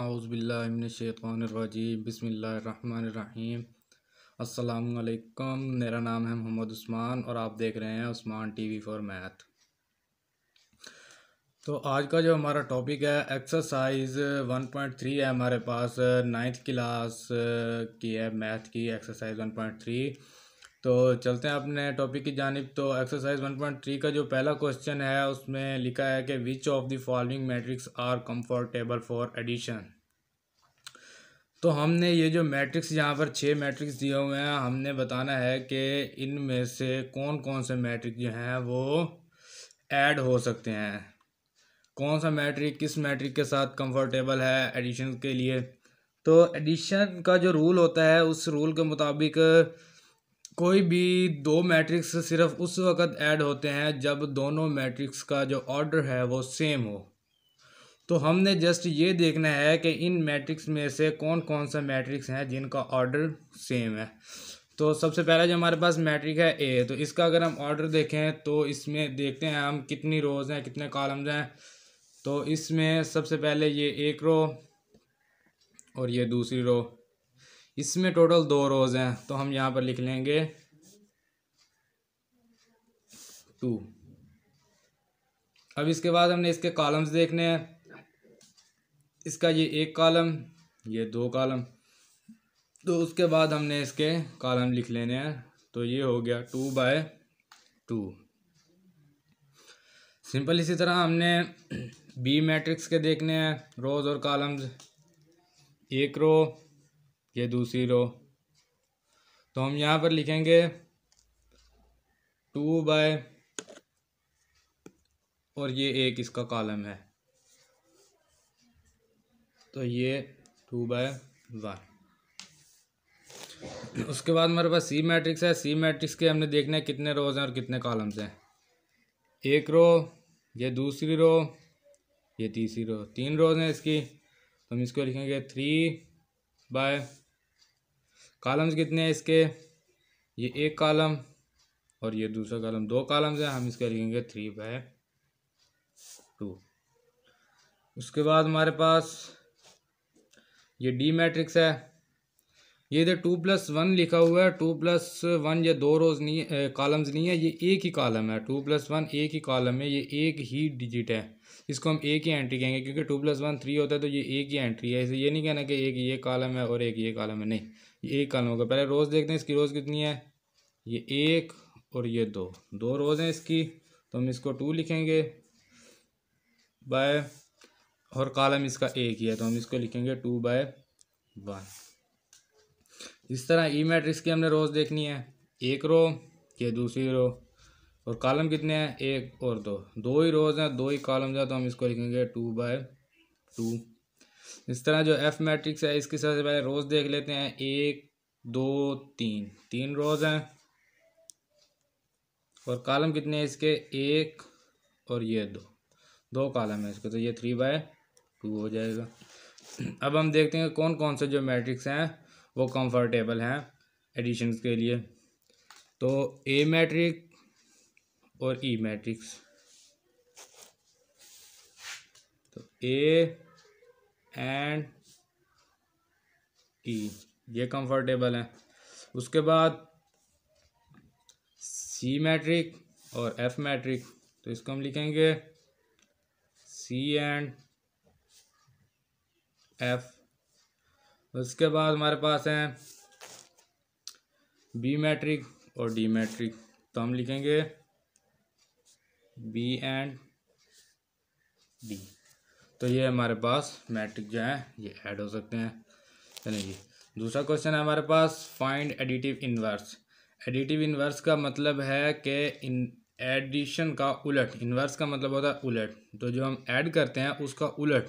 आउज़बिल्लिमिनशैतवानरजीम बसमीम अस्सलाम मेरा नाम है मोहम्मद उस्मान और आप देख रहे हैं उस्मान टीवी फॉर मैथ तो आज का जो हमारा टॉपिक है एक्सरसाइज 1.3 है हमारे पास नाइन्थ क्लास की है मैथ की एक्सरसाइज थ्री तो चलते हैं अपने टॉपिक की जानब तो एक्सरसाइज वन पॉइंट थ्री का जो पहला क्वेश्चन है उसमें लिखा है कि which of the following matrix are comfortable for addition तो हमने ये जो मैट्रिक्स यहाँ पर छः मैट्रिक्स दिए हुए हैं हमने बताना है कि इनमें से कौन कौन से मैट्रिक जो हैं वो ऐड हो सकते हैं कौन सा मैट्रिक किस मैट्रिक के साथ कंफर्टेबल है एडिशन के लिए तो एडिशन का जो रूल होता है उस रूल के मुताबिक कोई भी दो मैट्रिक्स सिर्फ उस वक़्त ऐड होते हैं जब दोनों मैट्रिक्स का जो ऑर्डर है वो सेम हो तो हमने जस्ट ये देखना है कि इन मैट्रिक्स में से कौन कौन सा मैट्रिक्स हैं जिनका ऑर्डर सेम है तो सबसे पहला जो हमारे पास मैट्रिक है ए तो इसका अगर हम ऑर्डर देखें तो इसमें देखते हैं हम कितनी रोज़ हैं कितने कॉलम्स हैं तो इसमें सबसे पहले ये एक रो और ये दूसरी रो इसमें टोटल दो रोज हैं तो हम यहाँ पर लिख लेंगे टू अब इसके बाद हमने इसके कॉलम्स देखने हैं इसका ये एक कॉलम ये दो कॉलम तो उसके बाद हमने इसके कॉलम लिख लेने हैं तो ये हो गया टू बाय टू सिंपल इसी तरह हमने बी मैट्रिक्स के देखने हैं रोज़ और कॉलम्स एक रो ये दूसरी रो तो हम यहाँ पर लिखेंगे टू बाय और ये एक इसका कॉलम है तो ये टू बाय वन उसके बाद हमारे पास सी मैट्रिक्स है सी मैट्रिक्स के हमने देखना है कितने रोज हैं और कितने कॉलम्स हैं एक रो ये दूसरी रो ये तीसरी रो तीन रोज हैं इसकी तो हम इसको लिखेंगे थ्री बाय कॉलम्स कितने हैं इसके ये एक कॉलम और ये दूसरा कॉलम दो कॉलम्स हैं हम इसका लिखेंगे थ्री बाय टू उसके बाद हमारे पास ये डी मैट्रिक्स है ये इधर टू प्लस वन लिखा हुआ है टू प्लस वन ये दो रोज नहीं कॉलम्स नहीं है ये एक ही कॉलम है टू प्लस वन एक ही कॉलम है ये एक ही डिजिट है इसको हम एक ही एंट्री कहेंगे क्योंकि टू प्लस वन थ्री होता है तो ये एक ही एंट्री है इसे ये नहीं कहना कि एक ये कॉलम है और एक ये कॉलम है नहीं ये एक कॉलम होगा पहले रोज़ देखते हैं इसकी रोज़ कितनी है ये एक और ये दो दो रोज़ हैं इसकी तो हम इसको टू लिखेंगे बाय और कॉलम इसका एक ही है तो हम इसको लिखेंगे टू बाय वन इस तरह ई मैट्रिक्स की हमने रोज़ देखनी है एक रो ये दूसरी रो और कॉलम कितने हैं एक और दो दो ही रोज़ हैं दो ही कॉलम्स हैं तो हम इसको लिखेंगे टू बाय टू इस तरह जो एफ मैट्रिक्स है इसकी सबसे पहले रोज़ देख लेते हैं एक दो तीन तीन रोज़ हैं और कॉलम कितने हैं इसके एक और ये दो दो कॉलम है इसके तो ये थ्री बाय टू हो जाएगा अब हम देखते हैं कौन कौन से जो मैट्रिक्स हैं वो कंफर्टेबल हैं एडिशन के लिए तो ए मैट्रिक और ई e मैट्रिक्स तो ए एंड ई ये कंफर्टेबल है उसके बाद सी मैट्रिक और एफ मैट्रिक तो इसको हम लिखेंगे सी एंड एफ उसके बाद हमारे पास है बी मैट्रिक और डी मैट्रिक तो हम लिखेंगे बी एंड डी तो ये हमारे पास मैट्रिक जो है ये ऐड हो सकते हैं चलिए जी दूसरा क्वेश्चन है हमारे पास find additive inverse additive inverse का मतलब है कि इन एडिशन का उलट इन्वर्स का मतलब होता है उलट तो जो हम ऐड करते हैं उसका उलट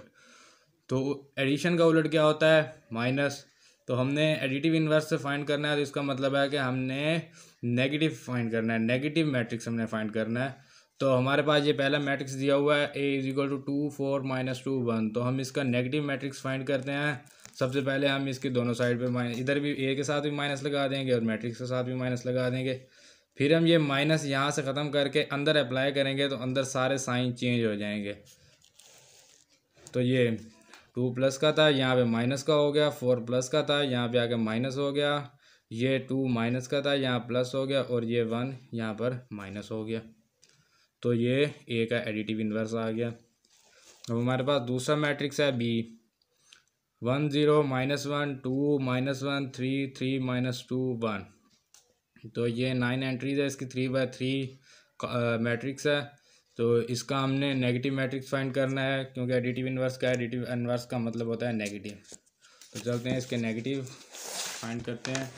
तो एडिशन का उलट क्या होता है माइनस तो हमने एडिटिव इन्वर्स से फाइंड करना है तो इसका मतलब है कि हमने नेगेटिव फाइंड करना है नेगेटिव मैट्रिक्स हमने फाइंड करना है तो हमारे पास ये पहला मैट्रिक्स दिया हुआ है A is equal to two four minus two one तो हम इसका नेगेटिव मैट्रिक्स फाइंड करते हैं सबसे पहले हम इसके दोनों साइड पे माइनस इधर भी ए के साथ भी माइनस लगा देंगे और मैट्रिक्स के साथ भी माइनस लगा देंगे फिर हम ये माइनस यहाँ से ख़त्म करके अंदर अप्लाई करेंगे तो अंदर सारे साइन चेंज हो जाएंगे तो ये टू प्लस का था यहाँ पर माइनस का हो गया फोर प्लस का था यहाँ पर आगे माइनस हो गया ये टू माइनस का था यहाँ प्लस हो गया और ये वन यहाँ पर माइनस हो गया तो ये ए का एडिटिव इन्वर्स आ गया अब हमारे पास दूसरा मैट्रिक्स है B one zero minus one two minus one three three minus two one तो ये नाइन एंट्रीज है इसकी थ्री बाई थ्री मैट्रिक्स है तो इसका हमने नेगेटिव मैट्रिक्स फाइंड करना है क्योंकि एडिटिव इन्वर्स का एडिटिव इन्वर्स का मतलब होता है नेगेटिव तो चलते हैं इसके नेगेटिव फाइंड करते हैं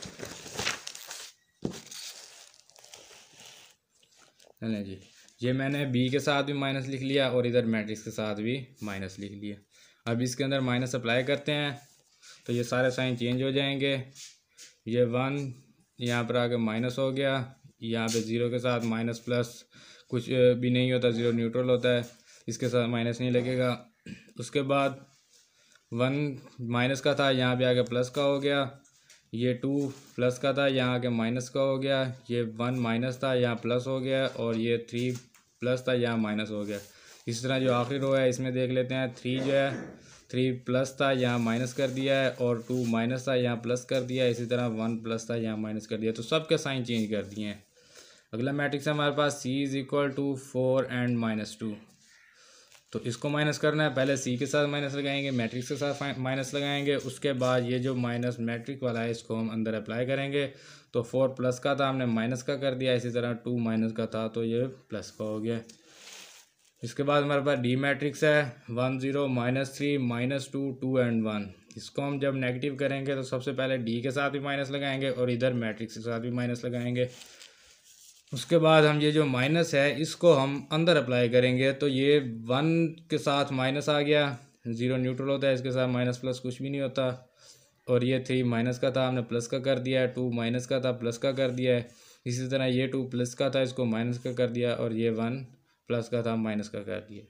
जी ये मैंने बी के साथ भी माइनस लिख लिया और इधर मैट्रिक्स के साथ भी माइनस लिख लिया अब इसके अंदर माइनस अप्लाई करते हैं तो ये सारे साइन चेंज हो जाएंगे ये वन यहाँ पर आके माइनस हो गया यहाँ पे ज़ीरो के साथ माइनस प्लस कुछ भी नहीं होता ज़ीरो न्यूट्रल होता है इसके साथ माइनस नहीं लगेगा उसके बाद वन माइनस का था यहाँ पे आके प्लस का हो गया ये टू प्लस का था यहाँ आके माइनस का हो गया ये वन माइनस था यहाँ प्लस हो गया और ये थ्री प्लस था यहाँ माइनस हो गया इसी तरह जो आखिरी रो है इसमें देख लेते हैं थ्री जो है थ्री प्लस था यहाँ माइनस कर दिया है और टू माइनस था यहाँ प्लस कर दिया है इसी तरह वन प्लस था यहाँ माइनस कर दिया तो सब के साइन चेंज कर दिए हैं अगला मैट्रिक्स है हमारे पास C is equal to four and minus two तो इसको माइनस करना है पहले सी के साथ माइनस लगाएंगे मैट्रिक्स के साथ माइनस लगाएंगे उसके बाद ये जो माइनस मैट्रिक वाला है इसको हम अंदर अप्लाई करेंगे तो फोर प्लस का था हमने माइनस का कर दिया इसी तरह टू माइनस का था तो ये प्लस का हो गया इसके बाद हमारे पास डी मैट्रिक्स है one zero minus three minus two two and one इसको हम जब नेगेटिव करेंगे तो सबसे पहले डी के साथ भी माइनस लगाएंगे और इधर मैट्रिक्स के साथ भी माइनस लगाएंगे उसके बाद हम ये जो माइनस है इसको हम अंदर अप्लाई करेंगे तो ये वन के साथ माइनस आ गया ज़ीरो न्यूट्रल होता है इसके साथ माइनस प्लस कुछ भी नहीं होता और ये थ्री माइनस का था हमने प्लस का कर दिया है टू माइनस का था प्लस का कर दिया है इसी तरह ये टू प्लस का था इसको माइनस का कर दिया और ये वन प्लस का था माइनस का कर दिया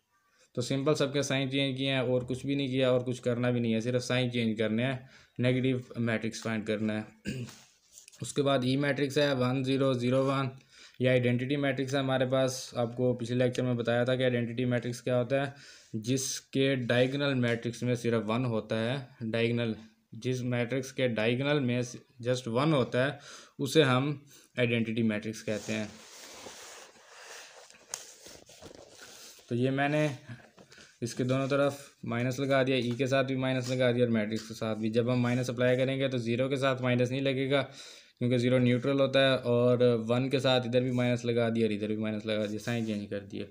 तो सिंपल सबके साइन चेंज किए हैं और कुछ भी नहीं किया और कुछ करना भी नहीं है सिर्फ साइन चेंज करने हैं नेगेटिव मैट्रिक्स फाइंड करना है उसके बाद ई मैट्रिक्स है वन ज़ीरो ज़ीरो वन ये आइडेंटिटी मैट्रिक्स है हमारे पास आपको पिछले लेक्चर में बताया था कि आइडेंटिटी मैट्रिक्स क्या होता है जिसके डाइगनल मैट्रिक्स में सिर्फ वन होता है डाइगनल जिस मैट्रिक्स के डाइगनल में जस्ट वन होता है उसे हम आइडेंटिटी मैट्रिक्स कहते हैं तो ये मैंने इसके दोनों तरफ माइनस लगा दिया ई e के साथ भी माइनस लगा दिया और मैट्रिक्स के साथ भी जब हम माइनस अप्लाई करेंगे तो ज़ीरो के साथ माइनस नहीं लगेगा क्योंकि ज़ीरो न्यूट्रल होता है और वन के साथ इधर भी माइनस लगा दिया और इधर भी माइनस लगा दिया साइन चेंज कर दिया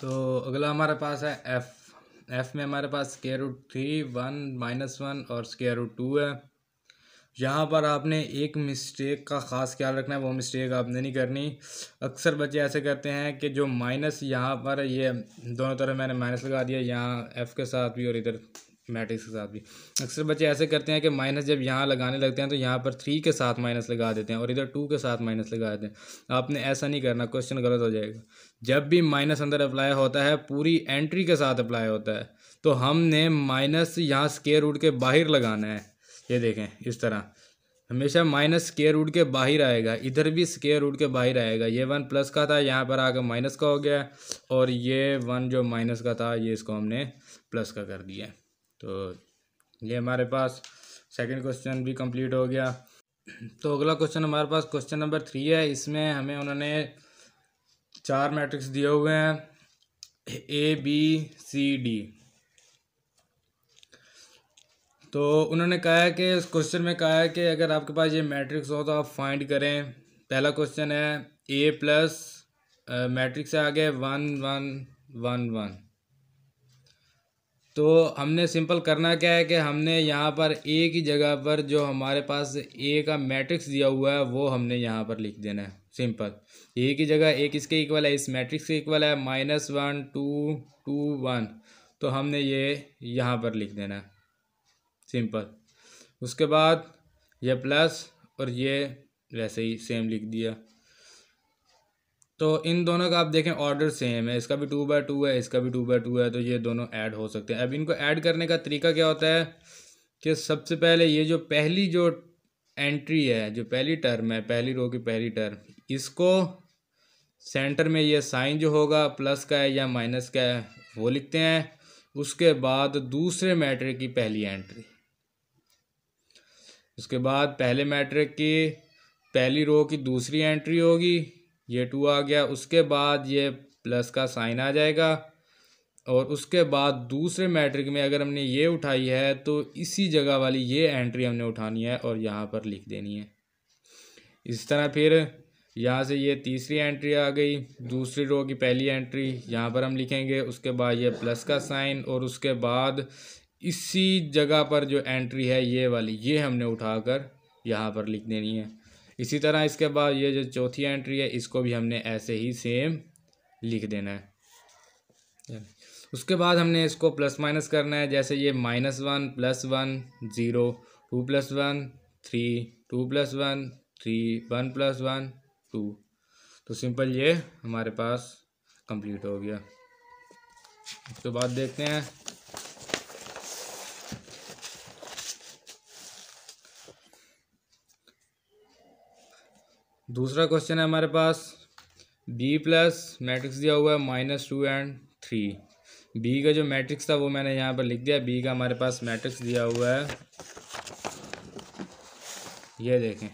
तो अगला हमारे पास है एफ़ एफ़ में हमारे पास square root three one minus one और स्केयर रूट टू है यहाँ पर आपने एक मिस्टेक का ख़ास ख्याल रखना है वो मिस्टेक आपने नहीं करनी अक्सर बच्चे ऐसे करते हैं कि जो माइनस यहाँ पर ये दोनों तरफ मैंने माइनस लगा दिया यहाँ एफ़ के साथ भी और इधर मैट्रिक्स के साथ भी अक्सर बच्चे ऐसे करते हैं कि माइनस जब यहाँ लगाने लगते हैं तो यहाँ पर थ्री के साथ माइनस लगा देते हैं और इधर टू के साथ माइनस लगा देते हैं आपने ऐसा नहीं करना क्वेश्चन गलत हो जाएगा जब भी माइनस अंदर अप्लाई होता है पूरी एंट्री के साथ अप्लाई होता है तो हमने माइनस यहाँ स्केयर रूट के बाहर लगाना है ये देखें इस तरह हमेशा माइनस स्केयर रूट के बाहर आएगा इधर भी स्केयर रूट के बाहर आएगा ये वन प्लस का था यहाँ पर आकर माइनस का हो गया और ये वन जो माइनस का था ये इसको हमने प्लस का कर दिया तो ये हमारे पास सेकंड क्वेश्चन भी कंप्लीट हो गया तो अगला क्वेश्चन हमारे पास क्वेश्चन नंबर थ्री है इसमें हमें उन्होंने चार मैट्रिक्स दिए हुए हैं ए बी सी डी तो उन्होंने कहा है कि इस क्वेश्चन में कहा है कि अगर आपके पास ये मैट्रिक्स हो तो आप फाइंड करें पहला क्वेश्चन है ए प्लस मैट्रिक्स आ आगे वन वन वन वन तो हमने सिंपल करना क्या है कि हमने यहाँ पर ए की जगह पर जो हमारे पास ए का मैट्रिक्स दिया हुआ है वो हमने यहाँ पर लिख देना है सिंपल ए की जगह ए किसके इक्वल है इस मैट्रिक्स के इक्वल है minus one two two one तो हमने ये यहाँ पर लिख देना है सिंपल उसके बाद ये प्लस और ये वैसे ही सेम लिख दिया तो इन दोनों का आप देखें ऑर्डर सेम है इसका भी टू बाय टू है इसका भी टू बाय टू है तो ये दोनों ऐड हो सकते हैं अब इनको ऐड करने का तरीका क्या होता है कि सबसे पहले ये जो पहली जो एंट्री है जो पहली टर्म है पहली रो की पहली टर्म इसको सेंटर में ये साइन जो होगा प्लस का है या माइनस का है वो लिखते हैं उसके बाद दूसरे मैट्रिक की पहली एंट्री उसके बाद पहले मैट्रिक की पहली रो की दूसरी एंट्री होगी ये टू आ गया उसके बाद ये प्लस का साइन आ जाएगा और उसके बाद दूसरे मैट्रिक में अगर हमने ये उठाई है तो इसी जगह वाली ये एंट्री हमने उठानी है और यहाँ पर लिख देनी है इस तरह फिर यहाँ से ये तीसरी एंट्री आ गई दूसरी रो की पहली एंट्री यहाँ पर हम लिखेंगे उसके बाद ये प्लस का साइन और उसके बाद इसी जगह पर जो एंट्री है ये वाली ये हमने उठाकर यहाँ पर लिख देनी है इसी तरह इसके बाद ये जो चौथी एंट्री है इसको भी हमने ऐसे ही सेम लिख देना है उसके बाद हमने इसको प्लस माइनस करना है जैसे ये minus one plus one zero two plus one three two plus one three one plus one two तो सिंपल ये हमारे पास कंप्लीट हो गया उसके बाद देखते हैं दूसरा क्वेश्चन है हमारे पास बी प्लस मैट्रिक्स दिया हुआ है minus two and three B का जो मैट्रिक्स था वो मैंने यहाँ पर लिख दिया बी का हमारे पास मैट्रिक्स दिया हुआ है ये देखें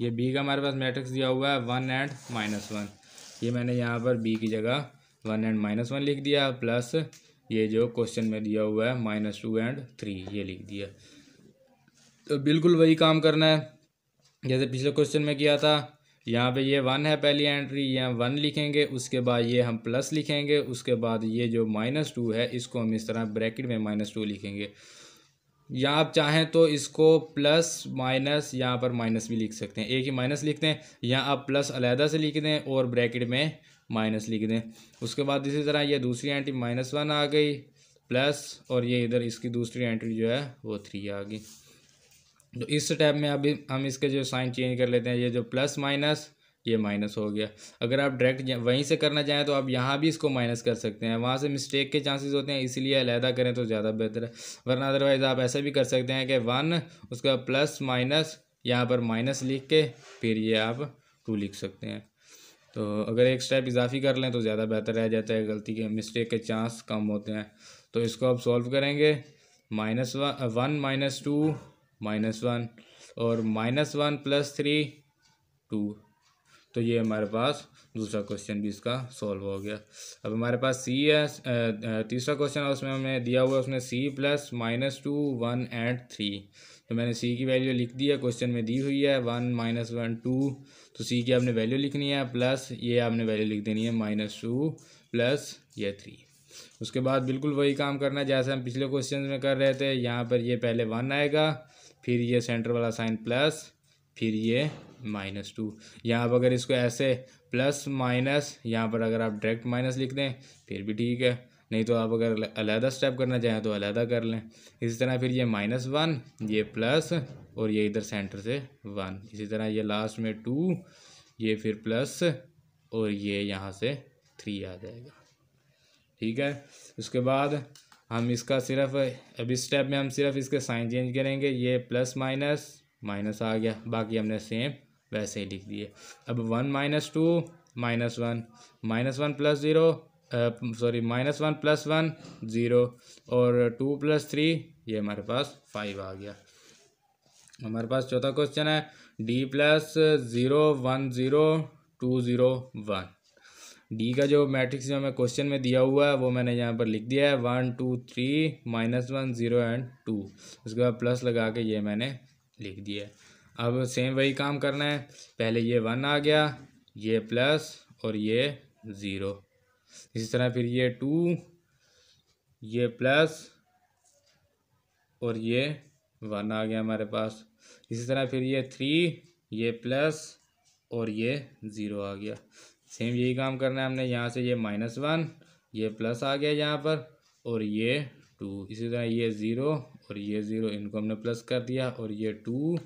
ये बी का हमारे पास मैट्रिक्स दिया हुआ है वन एंड माइनस वन ये मैंने यहाँ पर बी की जगह वन एंड माइनस वन लिख दिया प्लस ये जो क्वेश्चन में दिया हुआ है माइनस टू एंड थ्री ये लिख दिया तो बिल्कुल वही काम करना है जैसे पिछले क्वेश्चन में किया था यहाँ पे ये वन है पहली एंट्री यहाँ वन लिखेंगे उसके बाद ये हम प्लस लिखेंगे उसके बाद ये जो माइनस टू है इसको हम इस तरह ब्रैकेट में माइनस टू लिखेंगे या आप चाहें तो इसको प्लस माइनस यहाँ पर माइनस भी लिख सकते हैं एक ही माइनस लिखते हैं यहाँ आप प्लस अलहदा से लिख दें और ब्रैकेट में माइनस लिख दें उसके बाद इसी तरह ये दूसरी एंट्री माइनस वन आ गई प्लस और ये इधर इसकी दूसरी एंट्री जो है वो थ्री आ गई तो इस टैब में अभी हम इसके जो साइन चेंज कर लेते हैं ये जो प्लस माइनस ये माइनस हो गया अगर आप डायरेक्ट वहीं से करना चाहें तो आप यहाँ भी इसको माइनस कर सकते हैं वहाँ से मिस्टेक के चांसेस होते हैं इसीलिए अलहदा करें तो ज़्यादा बेहतर है वरना अदरवाइज़ आप ऐसा भी कर सकते हैं कि वन उसका प्लस माइनस यहाँ पर माइनस लिख के फिर ये आप टू लिख सकते हैं तो अगर एक स्टेप इजाफी कर लें तो ज़्यादा बेहतर रह जाता है गलती के मिस्टेक के चांस कम होते हैं तो इसको आप सॉल्व करेंगे minus one minus two minus one और minus one plus three two तो ये हमारे पास दूसरा क्वेश्चन भी इसका सॉल्व हो गया अब हमारे पास सी है तीसरा क्वेश्चन है उसमें हमने दिया हुआ है उसमें C plus minus two one and three तो मैंने सी की वैल्यू लिख दी है क्वेश्चन में दी हुई है वन माइनस वन टू तो सी की आपने वैल्यू लिखनी है प्लस ये आपने वैल्यू लिख देनी है माइनस टू प्लस ये थ्री उसके बाद बिल्कुल वही काम करना है जैसे हम पिछले क्वेश्चन में कर रहे थे यहाँ पर ये पहले वन आएगा फिर ये सेंटर वाला साइन प्लस फिर ये माइनस टू यहाँ पर अगर इसको ऐसे प्लस माइनस यहाँ पर अगर आप डायरेक्ट माइनस लिख दें फिर भी ठीक है नहीं तो आप अगर अलहदा स्टेप करना चाहें तो अलहदा कर लें इसी तरह फिर ये माइनस वन ये प्लस और ये इधर सेंटर से वन इसी तरह ये लास्ट में टू ये फिर प्लस और ये यहाँ से थ्री आ जाएगा ठीक है उसके बाद हम इसका सिर्फ अब स्टेप में हम सिर्फ इसके साइन चेंज करेंगे ये प्लस माइनस माइनस आ गया बाकी हमने सेम वैसे ही लिख दिए अब one minus two minus one minus one plus zero sorry minus one plus one zero और टू प्लस थ्री ये हमारे पास फाइव आ गया हमारे पास चौथा क्वेश्चन है D plus zero one zero two zero one D का जो मैट्रिक्स जो हमें क्वेश्चन में दिया हुआ है वो मैंने यहाँ पर लिख दिया है one two three minus one zero and two उसके बाद प्लस लगा के ये मैंने लिख दिया है अब सेम वही काम करना है पहले ये वन आ गया ये प्लस और ये ज़ीरो इसी तरह फिर ये टू ये प्लस और ये वन आ गया हमारे पास इसी तरह फिर ये थ्री ये प्लस और ये ज़ीरो आ गया सेम यही काम करना है हमने यहाँ से ये माइनस वन ये प्लस आ गया यहाँ पर और ये टू इसी तरह ये ज़ीरो और ये ज़ीरो इनको हमने प्लस कर दिया और ये टू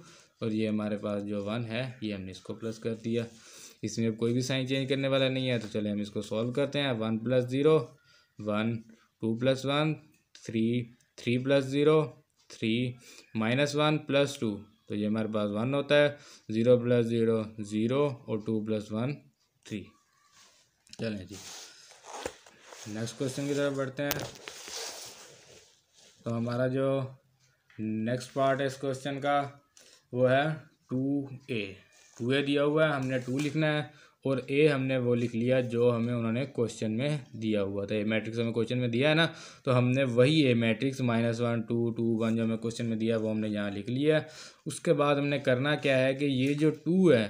और ये हमारे पास जो वन है ये हमने इसको प्लस कर दिया इसमें अब कोई भी साइन चेंज करने वाला नहीं है तो चले हम इसको सॉल्व करते हैं one plus zero one two plus one three three plus zero three minus one plus two तो ये हमारे पास वन होता है ज़ीरो प्लस ज़ीरो ज़ीरो और टू प्लस वन थ्री चलें जी नेक्स्ट क्वेश्चन की तरफ बढ़ते हैं तो हमारा जो नेक्स्ट पार्ट है इस क्वेश्चन का वो है टू ए टू ए दिया हुआ है हमने टू लिखना है और ए हमने वो लिख लिया जो हमें उन्होंने क्वेश्चन में दिया हुआ था ए मैट्रिक्स हमें क्वेश्चन में दिया है ना तो हमने वही A matrix minus one two two one जो हमें क्वेश्चन में दिया वो हमने यहाँ लिख लिया है उसके बाद हमने करना क्या है कि ये जो टू है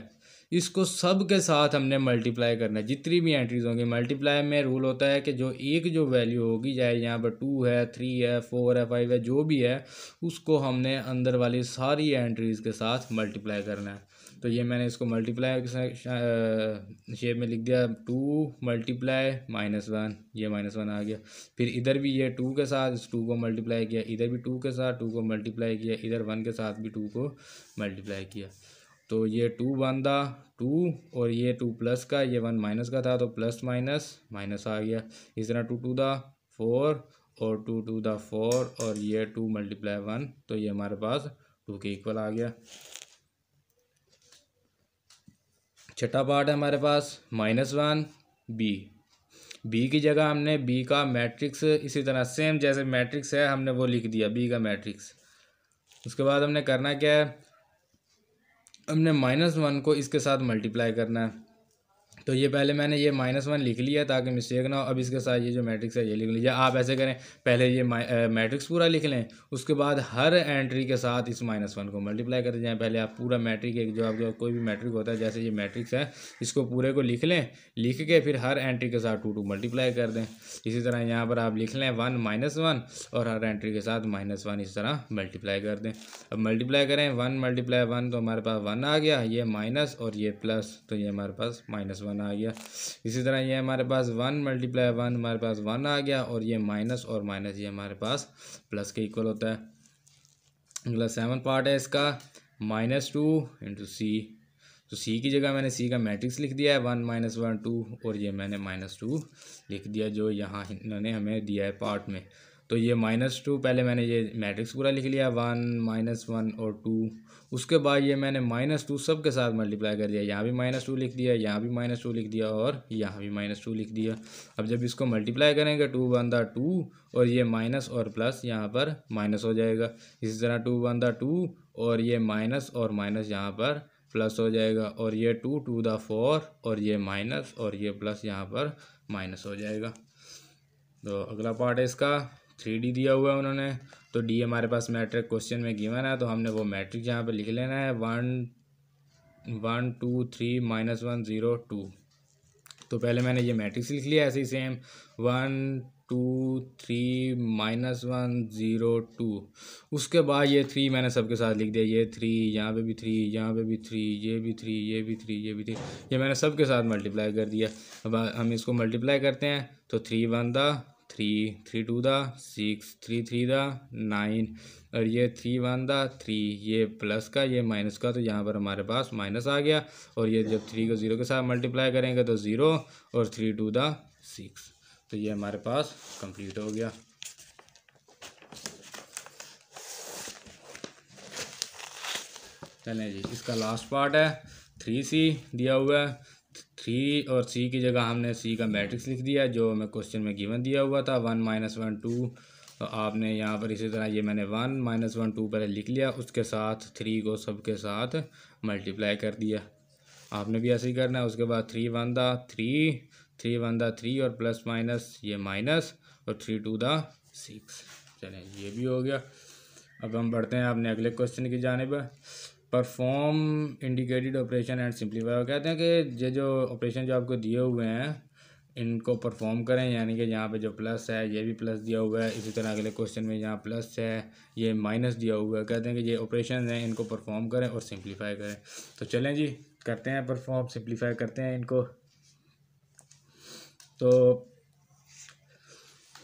इसको सब के साथ हमने मल्टीप्लाई करना है जितनी भी एंट्रीज़ होंगी मल्टीप्लाई में रूल होता है कि जो एक जो वैल्यू होगी चाहे यहाँ पर टू है थ्री है फोर है फाइव है जो भी है उसको हमने अंदर वाली सारी एंट्रीज़ के साथ मल्टीप्लाई करना है तो ये मैंने इसको मल्टीप्लाई शेप में लिख दिया टू मल्टीप्लाई माइनस वन ये माइनस वन आ गया फिर इधर भी ये टू के साथ इस टू को मल्टीप्लाई किया इधर भी टू के साथ टू को मल्टीप्लाई किया इधर वन के साथ भी टू को मल्टीप्लाई किया तो ये टू वन था टू और ये टू प्लस का ये वन माइनस का था तो प्लस माइनस माइनस आ गया इस तरह टू टू दा फोर और टू टू दा फोर और ये टू मल्टीप्लाई वन तो ये हमारे पास टू के इक्वल आ गया छठा पार्ट है हमारे पास माइनस वन बी बी की जगह हमने बी का मैट्रिक्स इसी तरह सेम जैसे मैट्रिक्स है हमने वो लिख दिया बी का मैट्रिक्स उसके बाद हमने करना क्या है हमने माइनस वन को इसके साथ मल्टीप्लाई करना है तो ये पहले मैंने ये माइनस वन लिख लिया ताकि मिस्टेक ना हो अब इसके साथ ये जो मैट्रिक्स है ये लिख लीजिए आप ऐसे करें पहले ये मैट्रिक्स पूरा लिख लें उसके बाद हर एंट्री के साथ इस माइनस वन को मल्टीप्लाई करते जाएँ पहले आप पूरा मैट्रिक एक जो आपका कोई भी मैट्रिक होता है जैसे ये मैट्रिक्स है इसको पूरे को लिख लें लिख के फिर हर एंट्री के साथ टू टू मल्टीप्लाई कर दें इसी तरह यहाँ पर आप लिख लें वन माइनस वन और हर एंट्री के साथ माइनस वन इस तरह मल्टीप्लाई कर दें अब मल्टीप्लाई करें वन मल्टीप्लाई वन तो हमारे पास वन आ गया ये माइनस और ये प्लस तो ये हमारे पास माइनस वन वन आ गया इसी तरह ये हमारे पास वन मल्टीप्लाई वन हमारे पास वन आ गया और ये माइनस और माइनस ये हमारे पास प्लस के इक्वल होता है अगला सेवन पार्ट है इसका माइनस टू इंटू सी तो सी की जगह मैंने सी का मैट्रिक्स लिख दिया है वन माइनस वन टू और ये मैंने माइनस टू लिख दिया जो यहाँ इन्होंने हमें दिया है पार्ट में तो ये माइनस टू पहले मैंने ये मैट्रिक्स पूरा लिख लिया वन माइनस वन और टू उसके बाद ये मैंने माइनस टू सब के साथ मल्टीप्लाई कर दिया यहाँ भी माइनस टू लिख दिया यहाँ भी माइनस टू लिख दिया और यहाँ भी माइनस टू लिख दिया अब जब इसको मल्टीप्लाई करेंगे टू वन दा टू और ये माइनस और प्लस यहाँ पर माइनस हो जाएगा इसी तरह टू वन दा टू और ये माइनस और माइनस यहाँ पर प्लस हो जाएगा और ये टू टू दा फोर और ये माइनस और ये प्लस यहाँ पर माइनस हो जाएगा तो अगला पार्ट है इसका थ्री डी दिया हुआ है उन्होंने तो डी हमारे पास मैट्रिक क्वेश्चन में गिवन है तो हमने वो मैट्रिक यहाँ पे लिख लेना है one one two three minus one zero two तो पहले मैंने ये मैट्रिक्स लिख लिया ऐसे ही same one two three minus one zero two उसके बाद ये थ्री मैंने सबके साथ लिख दिया ये थ्री यहाँ पे भी थ्री यहाँ पे भी थ्री ये भी थ्री ये भी थ्री ये भी थ्री ये मैंने सबके साथ मल्टीप्लाई कर दिया अब हम इसको मल्टीप्लाई करते हैं तो थ्री वन दा थ्री थ्री टू दा सिक्स थ्री थ्री दा नाइन और ये थ्री वन दा थ्री ये प्लस का ये माइनस का तो यहाँ पर हमारे पास माइनस आ गया और ये जब थ्री को ज़ीरो के साथ मल्टीप्लाई करेंगे तो ज़ीरो और थ्री टू दा सिक्स तो ये हमारे पास कंप्लीट हो गया चलें जी इसका लास्ट पार्ट है थ्री सी दिया हुआ है थ्री और सी की जगह हमने सी का मैट्रिक्स लिख दिया जो हमें क्वेश्चन में गिवन दिया हुआ था वन माइनस वन टू तो आपने यहाँ पर इसी तरह ये मैंने वन माइनस वन टू पहले लिख लिया उसके साथ थ्री को सबके साथ मल्टीप्लाई कर दिया आपने भी ऐसे ही करना है उसके बाद थ्री वन दा थ्री थ्री वन दा थ्री और प्लस माइनस ये माइनस और थ्री टू दा सिक्स चले ये भी हो गया अब हम बढ़ते हैं अपने अगले क्वेश्चन की जानब perform indicated operation and simplify कहते हैं कि ये जो ऑपरेशन जो आपको दिए हुए हैं इनको परफॉर्म करें यानी कि यहाँ पे जो प्लस है ये भी प्लस दिया हुआ है इसी तरह अगले क्वेश्चन में यहाँ प्लस है ये माइनस दिया हुआ है कहते हैं कि ये ऑपरेशन हैं इनको परफॉर्म करें और सिंप्लीफाई करें तो चलें जी करते हैं परफॉर्म सिंप्लीफाई करते हैं इनको तो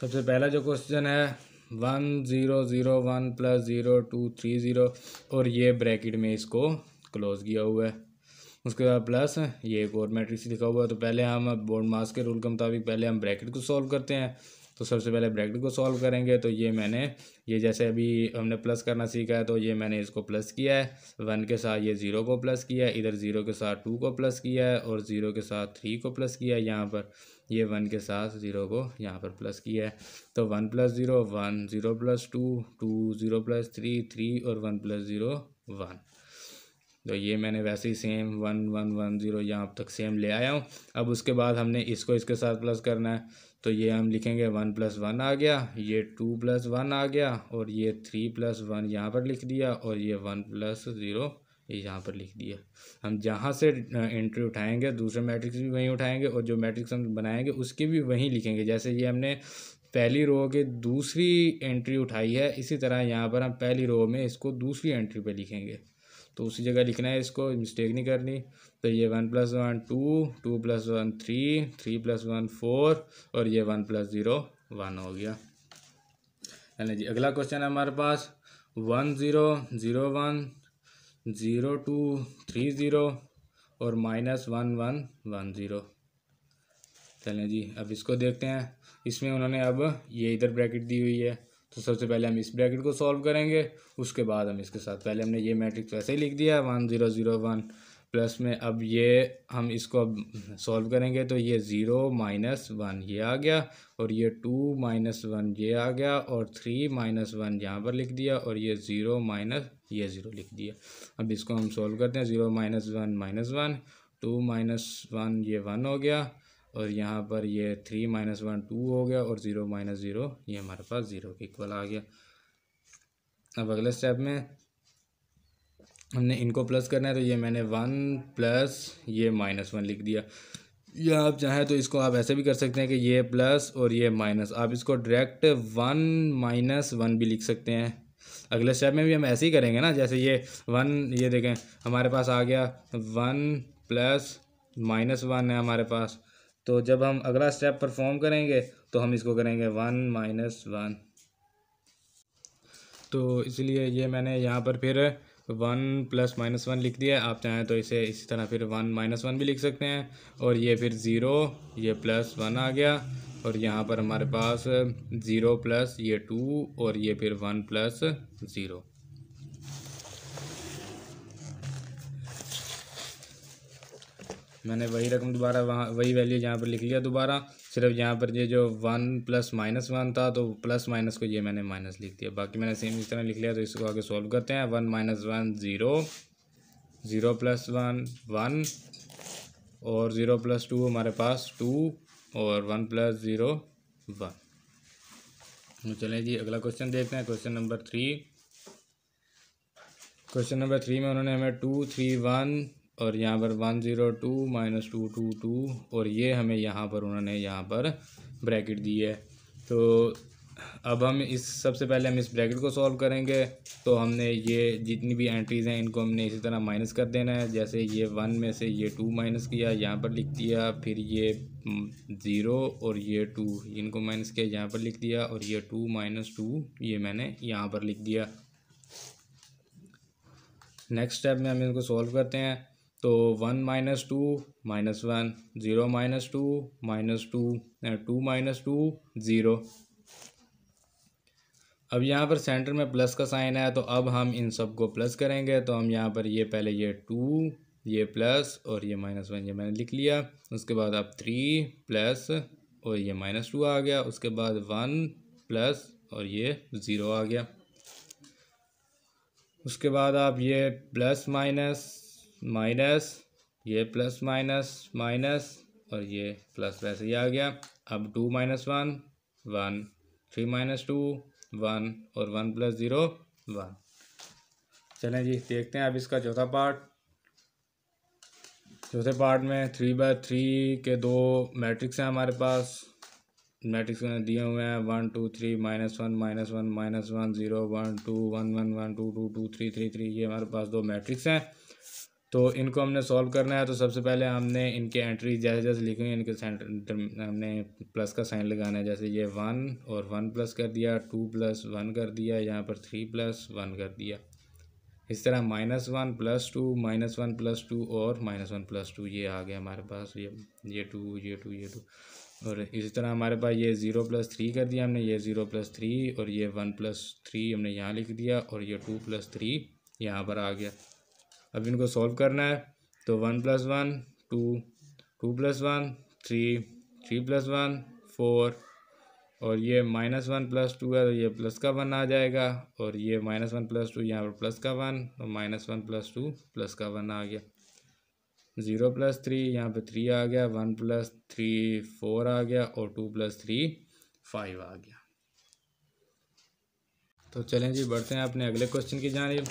सबसे पहला जो क्वेश्चन है one zero zero one plus zero two three zero और ये ब्रैकेट में इसको क्लोज़ किया हुआ है उसके बाद प्लस ये एक और मैट्रिक्स लिखा हुआ है तो पहले हम बोर्ड मास के रूल के मुताबिक पहले हम ब्रैकेट को सॉल्व करते हैं तो सबसे पहले ब्रैकेट को सॉल्व करेंगे तो ये मैंने ये जैसे अभी हमने प्लस करना सीखा है तो ये मैंने इसको प्लस किया है वन के साथ ये ज़ीरो को प्लस किया है इधर ज़ीरो के साथ टू को प्लस किया है और ज़ीरो के साथ थ्री को प्लस किया है यहाँ पर ये वन के साथ ज़ीरो को यहाँ पर प्लस किया है तो one plus zero one zero plus two two zero plus three three और वन प्लस ज़ीरो वन तो ये मैंने वैसे ही same one one one zero यहाँ तक सेम ले आया हूँ अब उसके बाद हमने इसको इसके साथ प्लस करना है तो ये हम लिखेंगे वन प्लस वन आ गया ये टू प्लस वन आ गया और ये थ्री प्लस वन यहाँ पर लिख दिया और ये वन प्लस ज़ीरो यहाँ पर लिख दिया हम जहाँ से एंट्री उठाएंगे दूसरे मैट्रिक्स भी वहीं उठाएंगे और जो मैट्रिक्स हम बनाएंगे उसके भी वहीं लिखेंगे जैसे ये हमने पहली रो के दूसरी एंट्री उठाई है इसी तरह यहाँ पर हम पहली रो में इसको दूसरी एंट्री पर लिखेंगे तो उसी जगह लिखना है इसको मिस्टेक नहीं करनी तो ये one plus one two two plus one three three plus one four और ये वन प्लस ज़ीरो वन हो गया चलें जी अगला क्वेश्चन है हमारे पास one zero zero one zero two three zero और minus one one one zero चलें जी अब इसको देखते हैं इसमें उन्होंने अब ये इधर ब्रैकेट दी हुई है तो सबसे पहले हम इस ब्रैकेट को सॉल्व करेंगे उसके बाद हम इसके साथ पहले हमने ये मैट्रिक्स वैसे ही लिख दिया one zero zero one plus में अब ये हम इसको अब सॉल्व करेंगे तो ये ज़ीरो माइनस वन ये आ गया और ये टू माइनस वन ये आ गया और थ्री माइनस वन यहाँ पर लिख दिया और ये ज़ीरो माइनस ये ज़ीरो लिख दिया अब इसको हम सॉल्व करते हैं zero minus one minus one two minus one ये वन हो गया और यहाँ पर ये थ्री माइनस वन टू हो गया और ज़ीरो माइनस ज़ीरो ये हमारे पास ज़ीरो के इक्वल आ गया अब अगले स्टेप में हमने इनको प्लस करना है तो ये मैंने वन प्लस ये माइनस वन लिख दिया या आप चाहें तो इसको आप ऐसे भी कर सकते हैं कि ये प्लस और ये माइनस आप इसको डायरेक्ट वन माइनस वन भी लिख सकते हैं अगले स्टेप में भी हम ऐसे ही करेंगे ना जैसे ये वन ये देखें हमारे पास आ गया वन प्लस माइनस वन है हमारे पास तो जब हम अगला स्टेप परफॉर्म करेंगे तो हम इसको करेंगे वन माइनस वन तो इसलिए ये मैंने यहाँ पर फिर वन प्लस माइनस वन लिख दिया आप चाहें तो इसे इसी तरह फिर वन माइनस वन भी लिख सकते हैं और ये फिर ज़ीरो ये प्लस वन आ गया और यहाँ पर हमारे पास ज़ीरो प्लस ये टू और ये फिर वन प्लस ज़ीरो मैंने वही रकम दोबारा वहाँ वही वैल्यू यहाँ पर लिख लिया दोबारा सिर्फ यहाँ पर ये जो वन प्लस माइनस वन था तो प्लस माइनस को ये मैंने माइनस लिख दिया बाकी मैंने सेम इस तरह लिख लिया तो इसको आगे सॉल्व करते हैं one minus one zero zero plus one one और ज़ीरो प्लस टू हमारे पास टू और वन प्लस ज़ीरो वन चले जी अगला क्वेश्चन देखते हैं question number three question number three में उन्होंने हमें टू थ्री वन और यहाँ पर one zero two minus two two two और ये हमें यहाँ पर उन्होंने यहाँ पर ब्रैकेट दी है तो अब हम इस सबसे पहले हम इस ब्रैकेट को सॉल्व करेंगे तो हमने ये जितनी भी एंट्रीज़ हैं इनको हमने इसी तरह माइनस कर देना है जैसे ये वन में से ये टू माइनस किया यहाँ पर लिख दिया फिर ये हम्म, ज़ीरो और ये टू इनको माइनस किया यहाँ पर लिख दिया और ये टू माइनस टू ये मैंने यहाँ पर लिख दिया नेक्स्ट स्टेप में हम इनको सॉल्व करते हैं तो one minus two minus one zero minus two minus two two minus two zero अब यहाँ पर सेंटर में प्लस का साइन है तो अब हम इन सब को प्लस करेंगे तो हम यहाँ पर ये पहले ये टू ये प्लस और ये माइनस वन ये मैंने लिख लिया उसके बाद अब थ्री प्लस और ये माइनस टू आ गया उसके बाद वन प्लस और ये ज़ीरो आ गया उसके बाद आप ये प्लस माइनस माइनस ये प्लस माइनस माइनस और ये प्लस वैसे ही आ गया अब two minus one one three minus two one और वन प्लस ज़ीरो वन चलें जी देखते हैं अब इसका चौथा पार्ट चौथे पार्ट में थ्री बाय थ्री के दो मैट्रिक्स हैं हमारे पास मैट्रिक्स में दिए हुए हैं one two three minus one minus one minus one zero one two one one one two two two three three three ये हमारे पास दो मैट्रिक्स हैं तो इनको हमने सॉल्व करना है तो सबसे पहले हमने इनके एंट्री जैसे जैसे लिखी हुई इनके सेंटर हमने प्लस का साइन लगाना है जैसे ये वन और वन प्लस कर दिया टू प्लस वन कर दिया यहाँ पर थ्री प्लस वन कर दिया इस तरह minus one plus two minus one plus two और माइनस वन प्लस टू ये आ गया हमारे पास ये ये टू ये टू ये टू और इसी तरह हमारे पास ये ज़ीरो प्लस थ्री कर दिया हमने ये ज़ीरो प्लस थ्री और ये वन प्लस थ्री हमने यहाँ लिख दिया और ये टू प्लस थ्री यहाँ पर आ गया अब इनको सॉल्व करना है तो one plus one two two plus one three three plus one four और ये माइनस वन प्लस टू है तो ये प्लस का वन आ जाएगा और ये माइनस वन प्लस टू यहाँ पर प्लस का वन और minus one plus two plus का वन आ गया ज़ीरो प्लस थ्री यहाँ पर थ्री आ गया वन प्लस थ्री फोर आ गया और टू प्लस थ्री फाइव आ गया तो चलें जी बढ़ते हैं अपने अगले क्वेश्चन की जानब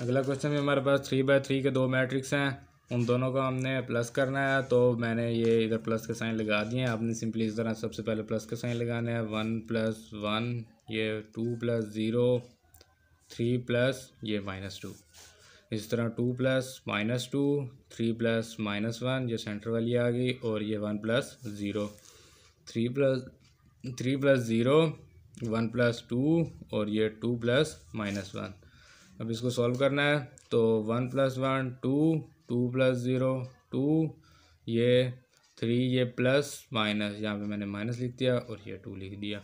अगला क्वेश्चन में हमारे पास थ्री बाय थ्री के दो मैट्रिक्स हैं उन दोनों को हमने प्लस करना है तो मैंने ये इधर प्लस के साइन लगा दिए हैं आपने सिंपली इस तरह सबसे पहले प्लस के साइन लगाने हैं वन प्लस वन ये two plus zero three plus ये माइनस टू इस तरह two plus minus two three plus minus one ये सेंटर वाली आ गई और ये one plus zero three plus three plus zero one plus two और ये टू प्लस माइनस वन अब इसको सॉल्व करना है तो one plus one two two plus zero two ये थ्री ये प्लस माइनस यहाँ पे मैंने माइनस लिख दिया और ये टू लिख दिया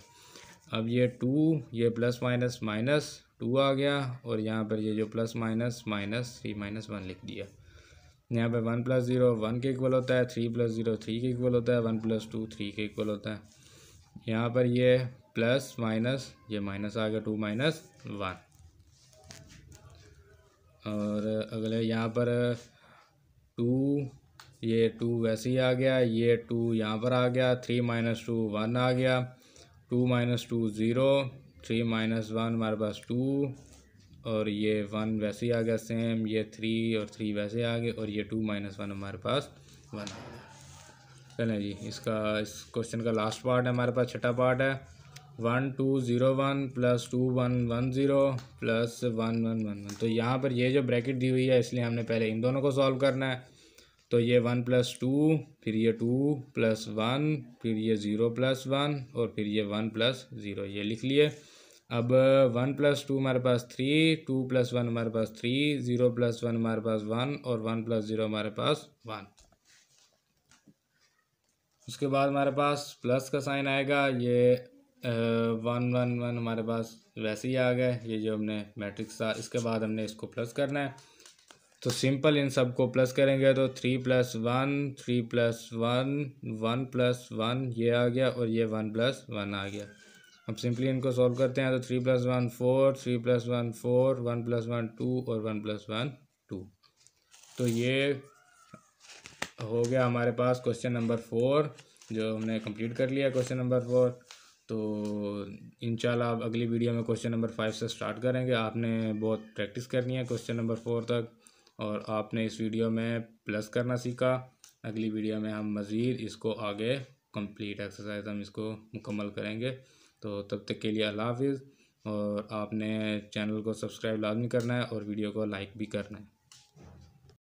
अब ये टू ये प्लस माइनस माइनस टू आ गया और यहाँ पर ये जो plus minus minus three minus one लिख दिया यहाँ पे वन प्लस ज़ीरो वन के इक्वल होता है थ्री प्लस ज़ीरो थ्री के इक्वल होता है वन प्लस टू थ्री के इक्वल होता है यहाँ पर ये प्लस माइनस ये माइनस आ गया टू माइनस वन और अगले यहाँ पर टू ये टू वैसे ही आ गया ये टू यहाँ पर आ गया थ्री माइनस टू वन आ गया two minus two zero three minus one हमारे पास टू और ये वन वैसे ही आ गया सेम ये थ्री और थ्री वैसे आ गए और ये टू माइनस वन हमारे पास वन आ गया चलें जी इसका इस क्वेश्चन का लास्ट पार्ट है हमारे पास छठा पार्ट है one two zero one plus two one one zero plus one one one one तो यहाँ पर ये जो ब्रैकेट दी हुई है इसलिए हमने पहले इन दोनों को सॉल्व करना है तो ये वन प्लस टू फिर ये टू प्लस वन फिर ये ज़ीरो प्लस वन और फिर ये वन प्लस ज़ीरो ये लिख लिए अब वन प्लस टू हमारे पास थ्री टू प्लस वन हमारे पास थ्री ज़ीरो प्लस वन हमारे पास वन और वन प्लस ज़ीरो हमारे पास वन उसके बाद हमारे पास प्लस का साइन आएगा ये वन वन वन हमारे पास वैसे ही आ गए ये जो हमने मैट्रिक्स था इसके बाद हमने इसको प्लस करना है तो सिंपल इन सब को प्लस करेंगे तो three plus one three plus one one plus one ये आ गया और ये वन प्लस वन आ गया अब सिंपली इनको सॉल्व करते हैं तो three plus one four three plus one four one plus one two और वन प्लस वन टू तो ये हो गया हमारे पास क्वेश्चन नंबर फोर जो हमने कंप्लीट कर लिया क्वेश्चन नंबर फोर तो आप अगली वीडियो में क्वेश्चन नंबर फाइव से स्टार्ट करेंगे आपने बहुत प्रैक्टिस करनी है क्वेश्चन नंबर फोर तक और आपने इस वीडियो में प्लस करना सीखा अगली वीडियो में हम मज़ीद इसको आगे कंप्लीट एक्सरसाइज हम इसको मुकम्मल करेंगे तो तब तक के लिए अल्लाह हाफिज़ और आपने चैनल को सब्सक्राइब लाजमी करना है और वीडियो को लाइक भी करना है